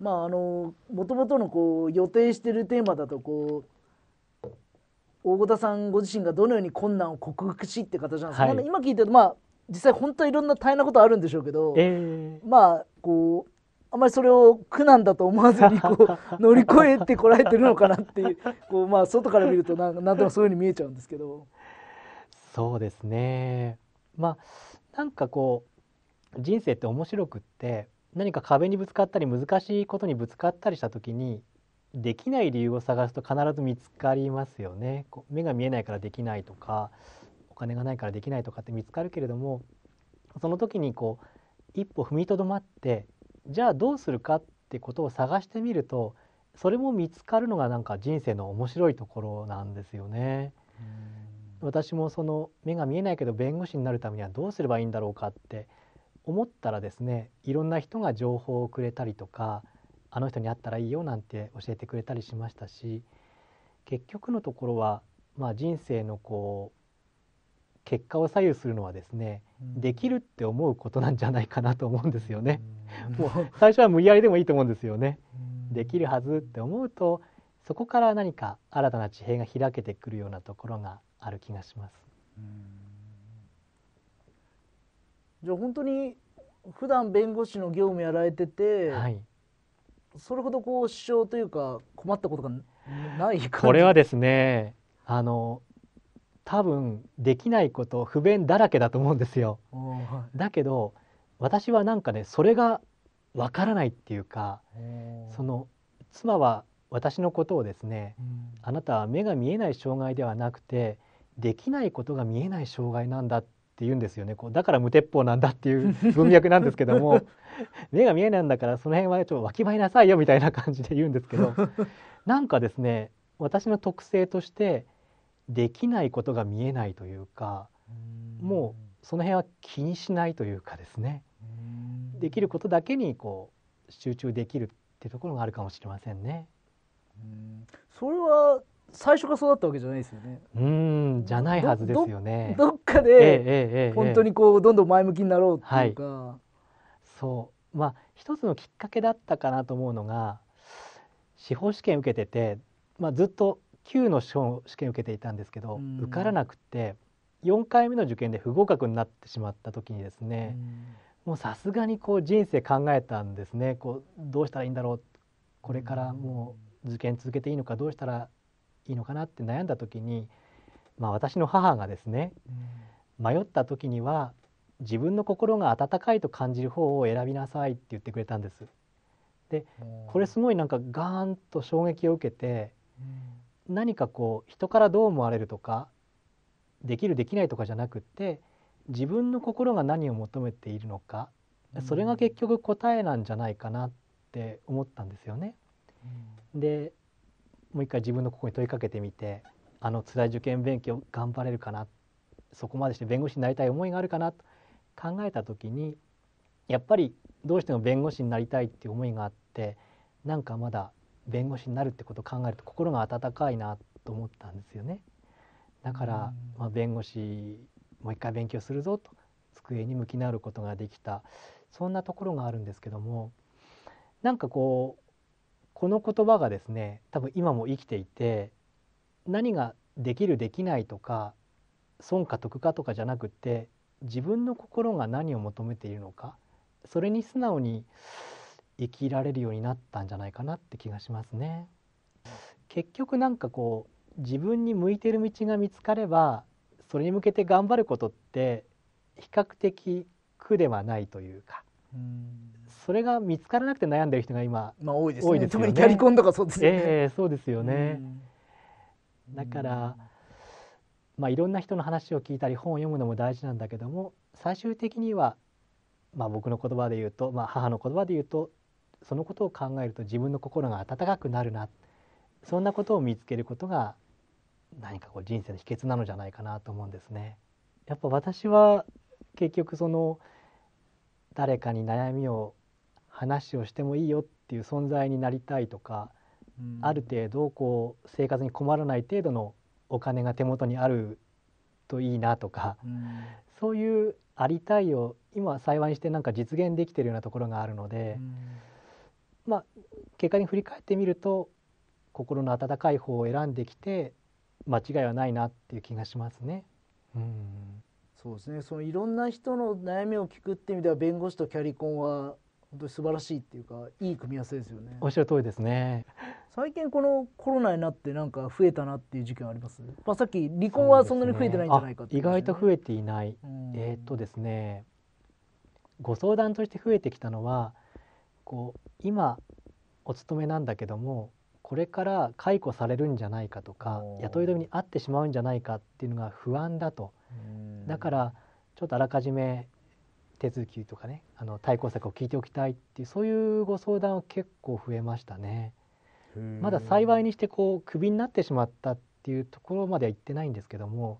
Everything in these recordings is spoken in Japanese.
まああのもともとのこう予定してるテーマだとこう大御田さんご自身がどのように困難を克服しって形なんですけはい、今聞いてるとまあ実際本当はいろんな大変なことあるんでしょうけど、えー、まあこうあまりそれを苦難だと思わずにこう 乗り越えてこられてるのかなっていうこうまあ外から見るとなんなんとなくそういうふうに見えちゃうんですけど。そうですねまあなんかこう人生って面白くって何か壁にぶつかったり難しいことにぶつかったりした時にできない理由を探すと必ず見つかりますよね。目が見えないからできないとかお金がないからできないとかって見つかるけれどもその時にこう一歩踏みとどまってじゃあどうするかってことを探してみるとそれも見つかるのがなんか人生の面白いところなんですよね。私もその目が見えないけど弁護士になるためにはどうすればいいんだろうかって思ったらですねいろんな人が情報をくれたりとかあの人に会ったらいいよなんて教えてくれたりしましたし結局のところは、まあ、人生のこう結果を左右するのはですね、できるって思うことなんじゃないかなと思うんですよね。もう最初は無理やりでもいいと思うんですよね。できるはずって思うとそこから何か新たな地平が開けてくるようなところがある気がします。じゃあ本当に普段弁護士の業務やられてて、はい、それほどこう支障というか困ったことがないこれはですねあの多分できないこと不便だらけだと思うんですよ。はい、だけど私はなんかねそれがわからないっていうかその妻は私のことをですね、うん、あなたは目が見えない障害ではなくてできないことが見えない障害なんだっって言うんですよねこうだから無鉄砲なんだっていう 文脈なんですけども目が見えないんだからその辺はちょっとわきまえなさいよみたいな感じで言うんですけど なんかですね私の特性としてできないことが見えないというかもうその辺は気にしないというかですねできることだけにこう集中できるっていうところがあるかもしれませんね。それは最初がそうだったわけじゃないですよね。うん、じゃないはずですよね。どで本当にこうどんどん前向きになろうっていうか、はい、そうまあ一つのきっかけだったかなと思うのが司法試験受けてて、まあ、ずっと9の試験受けていたんですけど、受からなくて4回目の受験で不合格になってしまった時にですね、うもうさすがにこう人生考えたんですねこうどうしたらいいんだろうこれからもう受験続けていいのかどうしたらいいのかなって悩んだ時にまあ、私の母がですね、迷った時には自分の心が温かいと感じる方を選びなさいって言ってくれたんです。でこれすごいなんかガーンと衝撃を受けて、何かこう人からどう思われるとかできるできないとかじゃなくって自分の心が何を求めているのか、それが結局答えなんじゃないかなって思ったんですよね。でもう一回自分のここに問いかけてみてあの辛い受験勉強頑張れるかなそこまでして弁護士になりたい思いがあるかなと考えた時にやっぱりどうしても弁護士になりたいっていう思いがあってなんかまだ弁護士になるってことを考えると心が温かいなと思ったんですよね。だから、まあ、弁護士もう一回勉強するぞと机に向き直ることができたそんなところがあるんですけどもなんかこうこの言葉がですね多分今も生きていて何ができるできないとか損か得かとかじゃなくて自分の心が何を求めているのかそれに素直に生きられるようになったんじゃないかなって気がしますね。結局なんかこう自分に向いてる道が見つかればそれに向けて頑張ることって比較的苦ではないというか。それが見つからなくて悩んでる人が今、まあ、多いですね。多いよね特にキャリコンとかそうですよね。えー、そうですよね。だから、まあ、いろんな人の話を聞いたり本を読むのも大事なんだけども最終的には、まあ、僕の言葉で言うと、まあ、母の言葉で言うとそのことを考えると自分の心が温かくなるなそんなことを見つけることが何かこう人生の秘訣なのじゃないかなと思うんですね。やっぱ私は結局その誰かに悩みを話をしてもいいよっていう存在になりたいとかある程度こう生活に困らない程度のお金が手元にあるといいなとか、そういうありたいを今幸いにしてなんか実現できてるようなところがあるので、まあ結果に振り返ってみると心の温かい方を選んできて間違いはないなっていう気がしますね。うんそうですねそのいろんな人の悩みを聞くって意味では弁護士とキャリコンは本当に素晴らしいっていうかいい組み合わせですよねおっしゃる通りですね最近このコロナになってなんか増えたなっていう事件あります、まあ、さっき離婚はそんなに増えてないんじゃないか、ねね、意外と増えていない、えー、っとですねご相談として増えてきたのはこう今お勤めなんだけどもこれから解雇されるんじゃないかとか雇い止めに遭ってしまうんじゃないかっていうのが不安だとだからちょっとあらかじめ手続きとかねあの対抗策を聞いておきたいっていうそういうご相談は結構増えましたね。まだ幸いにしてこうクビになってしまったっていうところまでは行ってないんですけども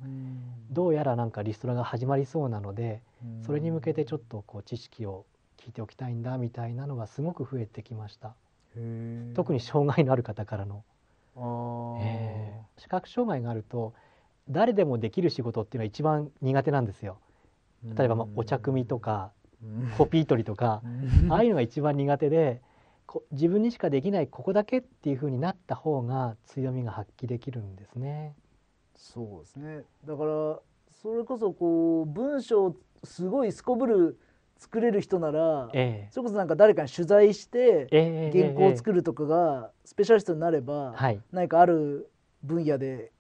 どうやらなんかリストラが始まりそうなのでそれに向けてちょっとこう知識を聞いておきたいんだみたいなのがすごく増えてきました。特に障害のある方からの、えー、視覚障害があると誰でもできる仕事っていうのは一番苦手なんですよ。例えばまあお茶組とかコピー取りとかああいうのが一番苦手で自分にしかできないここだけっていうふうになった方が強みが発揮できるんですね。そうですねだからそれこそこう文章すごいすこぶる作れる人なら、ええ、それこそなんか誰かに取材して原稿を作るとかがスペシャリストになれば、え、何かある分野で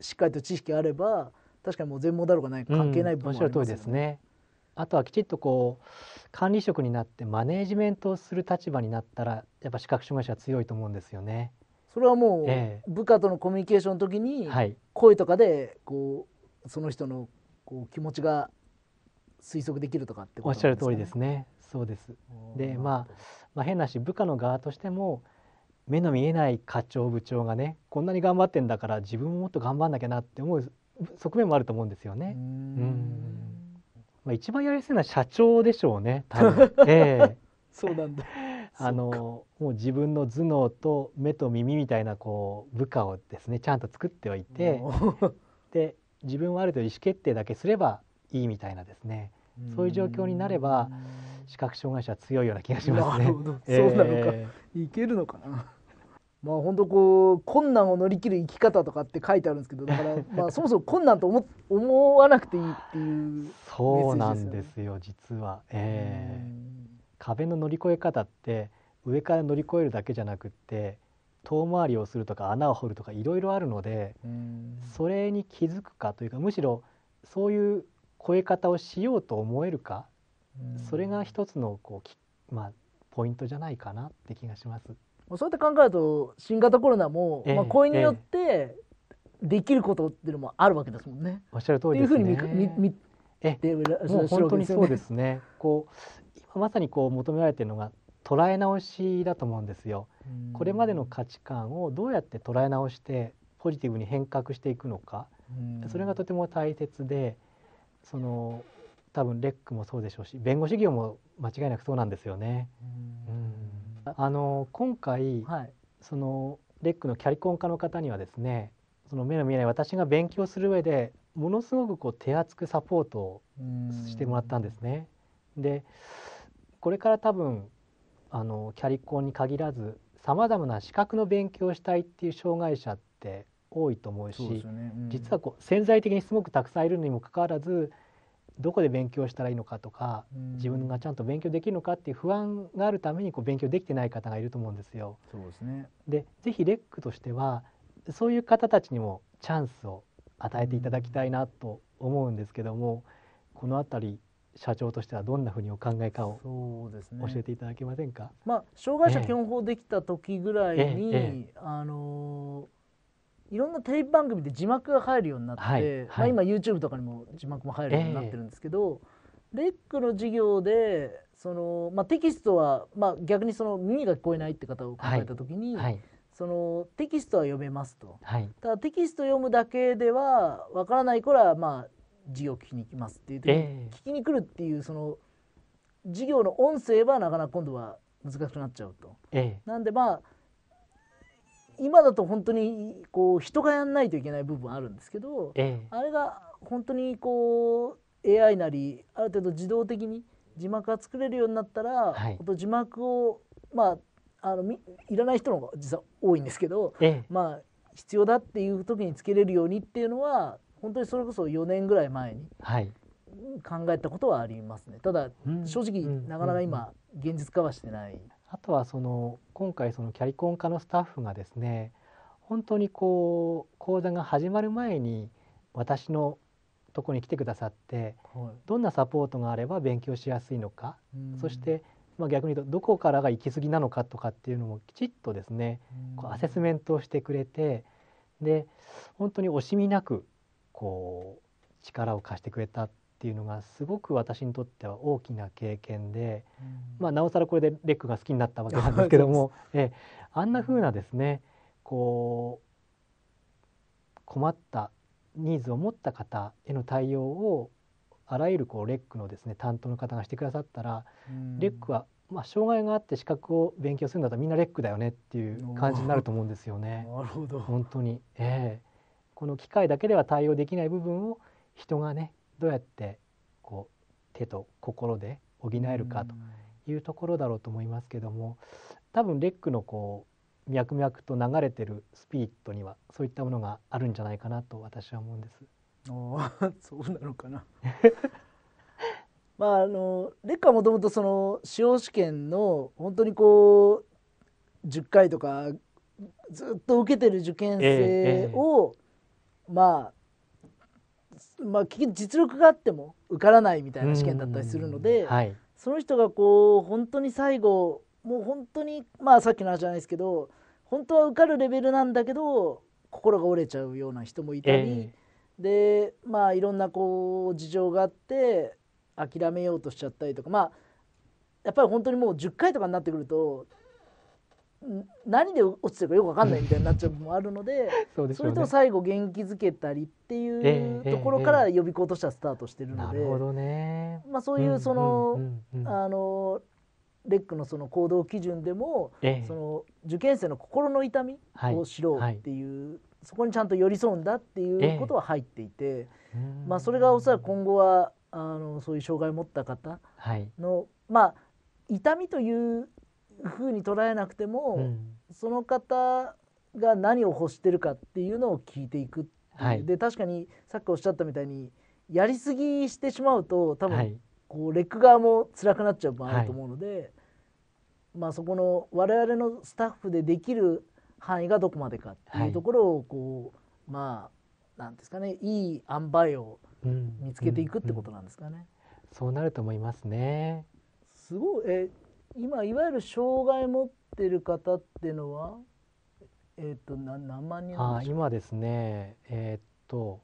しっかりと知識あれば確かにもう全盲だろうがない関係ない部分はありますですね。あとはきちっとこう管理職になってマネージメントをする立場になったらやっぱ視覚障害者は強いと思うんですよね。それはもう部下とのコミュニケーションの時に声とかでこうその人のこう気持ちが推測できるとかってこと、ね、おっしゃる通りですね。そうです。で、まあ、まあ変なし部下の側としても目の見えない課長部長がねこんなに頑張ってんだから自分ももっと頑張んなきゃなって思う側面もあると思うんですよね。まあ、一番やりやすいのは社長でしょうね多分、えー、そうなんだあのもう自分の頭脳と目と耳みたいなこう部下をですねちゃんと作っておいてで自分はある程度意思決定だけすればいいみたいなですねそういう状況になれば視覚障害者は強いような気がしますね。そうなのか、えー、いけるのかなまあ本当こう困難を乗り切る生き方とかって書いてあるんですけどだから まあそもそも困難と思思わなくていいっていう、ね、そうなんですよ実は、えー、壁の乗り越え方って上から乗り越えるだけじゃなくって遠回りをするとか穴を掘るとかいろいろあるのでそれに気づくかというかむしろそういう越え方をしようと思えるかそれが一つのこうまあ、ポイントじゃないかなって気がします。そうやって考えると新型コロナも、えー、まあ、これによってできることっていうのもあるわけですもんね。おっしゃる通りですね。いうふうに見見えもう本当にそうですね。こう今まさにこう求められてるのが捉え直しだと思うんですよ。これまでの価値観をどうやって捉え直してポジティブに変革していくのか、それがとても大切で、その多分レックもそうでしょうし、弁護士業も間違いなくそうなんですよね。うんあの今回、はい、そのレックのキャリコン科の方にはですねその目の見えない私が勉強する上でものすごくこう手厚くサポートをしてもらったんですね。でこれから多分あのキャリコンに限らずさまざまな資格の勉強をしたいっていう障害者って多いと思うし、ねうん、実はこう潜在的にすごくたくさんいるのにもかかわらずどこで勉強したらいいのかとか、自分がちゃんと勉強できるのかっていう不安があるためにこう勉強できてない方がいると思うんですよ。そうですね、でぜひレックとしてはそういう方たちにもチャンスを与えていただきたいなと思うんですけども、この辺り社長としてはどんなふうにお考えかを教えていただけませんか、まあ、障害者基本法できた時ぐらいに、えええ、あのーいろんなテレビ番組で字幕が入るようになって、はいはい、まあ、今 YouTube とかにも字幕も入るようになってるんですけど、えー、レックの授業でその、まあ、テキストは、まあ、逆にその耳が聞こえないって方を考えた時に、はい、そのテキストは読めますと、ただテキスト読むだけではわからない頃はまあ授業聞きに行きますっていう、えー、聞きに来るっていうその授業の音声はなかなか今度は難しくなっちゃうと。えなんでまあ今だと本当にこう人がやんないといけない部分あるんですけど、ええ、あれが本当にこう AI なりある程度自動的に字幕が作れるようになったら、はい、字幕をまああのいらない人の方が実は多いんですけど、ええ、まあ必要だっていう時につけれるようにっていうのは本当にそれこそ4年ぐらい前に考えたことはありますね。はい、ただ正直、なかなか今現実化はしてない。うんうんうんあとはその今回そのキャリコン科のスタッフがですね本当にこう講座が始まる前に私のとこに来てくださって、はい、どんなサポートがあれば勉強しやすいのか、そしてまあ、逆に言うとどこからが行き過ぎなのかとかっていうのもきちっとですねこうアセスメントをしてくれてで本当に惜しみなくこう力を貸してくれたっていうのがすごく私にとっては大きな経験で、まあ、なおさらこれでレックが好きになったわけなんですけどもえあんなふうなですねこう困ったニーズを持った方への対応をあらゆるこうレックのですね担当の方がしてくださったら、レックはまあ、障害があって資格を勉強するんだったらみんなレックだよねっていう感じになると思うんですよね。なるほど本当に、えー、この機械だけでは対応できない部分を人がねどうやってこう手と心で補えるかというところだろうと思いますけども多分レックのこう脈々と流れてるスピリットにはそういったものがあるんじゃないかなと私は思うんです。あ そうなのかな まああのレックはもともとその司法試験の本当にこう10回とかずっと受けてる受験生を、ええまあまあ、実力があっても受からないみたいな試験だったりするので、はい、その人がこう本当に最後もう本当にまあさっきの話じゃないですけど本当は受かるレベルなんだけど心が折れちゃうような人もいたり、えー、でまあいろんなこう事情があって諦めようとしちゃったりとかまあやっぱり本当にもう10回とかになってくると何で落ちてるかよく分かんないみたいになっちゃう部分もあるので そで、ね、それと最後元気づけたりっていうところから予備校としてはスタートしてるので、まあ、そういうその、あのレックのその行動基準でも、えー、その受験生の心の痛みを知ろうっていう、はいはい、そこにちゃんと寄り添うんだっていうことは入っていて、えー、まあ、それがおそらく今後はあのそういう障害を持った方の、はい、まあ痛みというふうに捉えなくても、うん、その方が何を欲してるかっていうのを聞いていくはい、で確かにさっきおっしゃったみたいにやりすぎしてしまうと多分こうレック側も辛くなっちゃう場合あると思うので、はい、まあ、そこの我々のスタッフでできる範囲がどこまでかっていうところをこう、はい、まあなんですかねいい塩梅を見つけていくってことなんですかね。うんうんうん、そうなると思いますね。すごいえ今いわゆる障害持ってる方っていうのはえっ、ー、と何万人あ今ですねえっ、と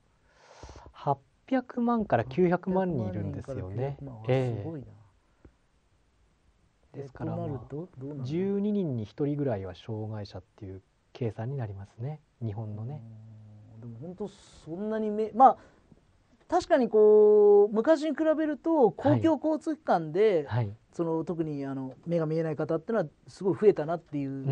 800万から900万人いるんですよね。万えー、ですから、まあ、12人に1人ぐらいは障害者っていう計算になりますね日本のね。でも本当そんなにめまあ確かにこう昔に比べると公共交通機関でその特にあの目が見えない方っていうのはすごい増えたなっていう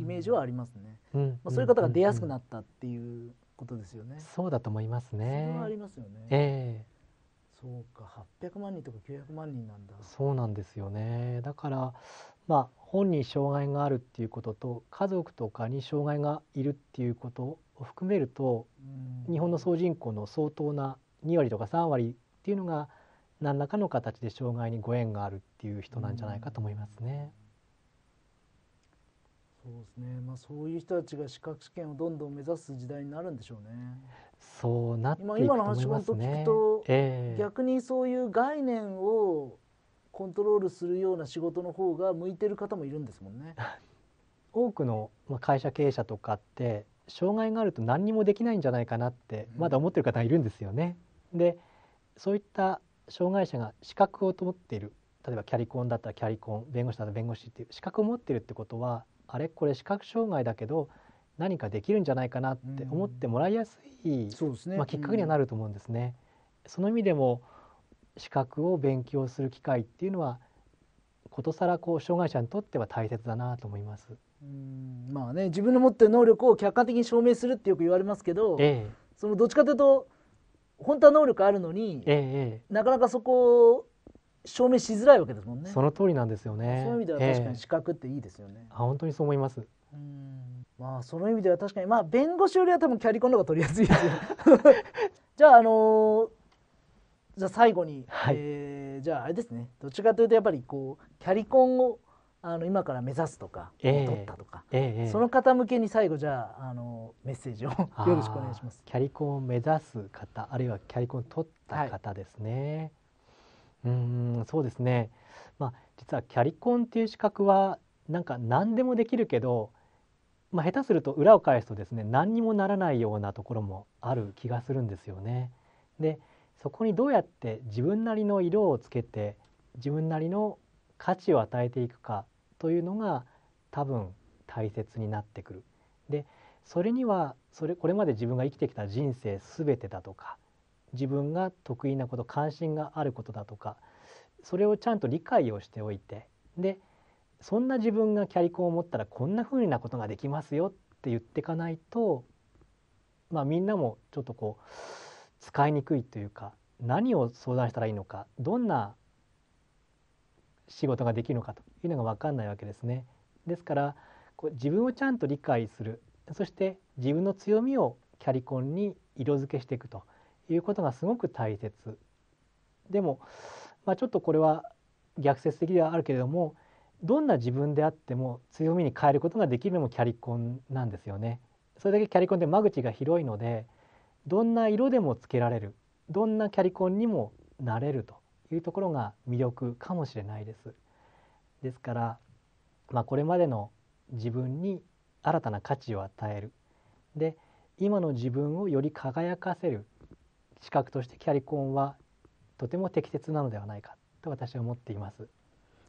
イメージはありますね。うん、まあ、そういう方が出やすくなったっていうことですよね。うんうん、そうだと思いますね。それはありますよね。えー、そうか、800万人とか900万人なんだ。そうなんですよね。だからまあ本に障害があるっていうことと家族とかに障害がいるっていうことを含めると、日本の総人口の相当な2割とか3割っていうのが何らかの形で障害にご縁があるっていう人なんじゃないかと思いますね。そうですね。まあそういう人たちが資格試験をどんどん目指す時代になるんでしょうね。そうなっていくと思いますね。今の話を聞くと、えー、逆にそういう概念をコントロールするような仕事の方が向いてる方もいるんですもんね。多くの会社経営者とかって障害があると何にもできないんじゃないかなってまだ思ってる方いるんですよね。でそういった障害者が資格を持っている例えばキャリコンだったらキャリコン弁護士だったら弁護士っていう資格を持ってるってことはあれこれ視覚障害だけど何かできるんじゃないかなって思ってもらいやすい、まあ、きっかけにはなると思うんですね。うん、その意味でも資格を勉強する機会っていうのはことさらこう障害者にとっては大切だなと思います。うんまあね自分の持ってる能力を客観的に証明するってよく言われますけど、ええ、そのどっちかというと本当は能力あるのに、ええ、なかなかそこを証明しづらいわけですもんね。その通りなんですよね。そういう意味では確かに資格っていいですよね。えー、本当にそう思います。うんまあその意味では確かにまあ弁護士よりは多分キャリコンの方が取りやすいですよ。じゃああのー、じゃあ最後に、はい、えー、じゃああれですねどっちかというとやっぱりこうキャリコンをあの今から目指すとか、えー、取ったとか、えー、その方向けに最後じゃああのメッセージをよろしくお願いします。キャリコンを目指す方あるいはキャリコンを取った方ですね。はい、うんそうですね。まあ実はキャリコンっていう資格はなんか何でもできるけど、まあ、下手すると裏を返すとですね何にもならないようなところもある気がするんですよね。でそこにどうやって自分なりの色をつけて自分なりの価値を与えていくかというのが多分大切になってくる。でそれにはそれこれまで自分が生きてきた人生全てだとか自分が得意なこと関心があることだとかそれをちゃんと理解をしておいてでそんな自分がキャリコンを持ったらこんなふうなことができますよって言っていかないと、まあ、みんなもちょっとこう使いにくいというか何を相談したらいいのかどんな仕事ができるのかというのが分かんないわけですね。ですからこう自分をちゃんと理解するそして自分の強みをキャリコンに色付けしていくということがすごく大切でも、まあ、ちょっとこれは逆説的ではあるけれどもどんな自分であっても強みに変えることができるのもキャリコンなんですよね。それだけキャリコンって間口が広いのでどんな色でもつけられるどんなキャリコンにもなれるというところが魅力かもしれないです。ですから、まあ、これまでの自分に新たな価値を与えるで今の自分をより輝かせる資格としてキャリコンはとても適切なのではないかと私は思っています。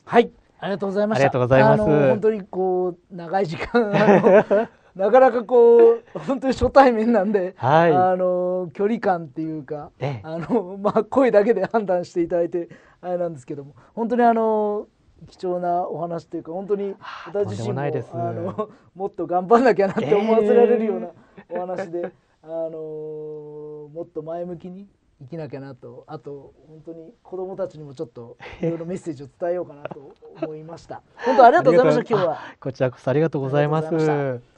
はいありがとうございました。ありがとうございます。本当にこう長い時間 なかなかこう 本当に初対面なんで、はい、あの距離感っていうか、あの まあ声だけで判断していただいてあれなんですけども本当にあの貴重なお話というか本当に私自身もあの もっと頑張んなきゃなって思わせられるようなお話で、えー、あのもっと前向きに生きなきゃなとあと本当に子供たちにもちょっといろいろメッセージを伝えようかなと思いました本当ありがとうございました今日はこちらこそありがとうございます。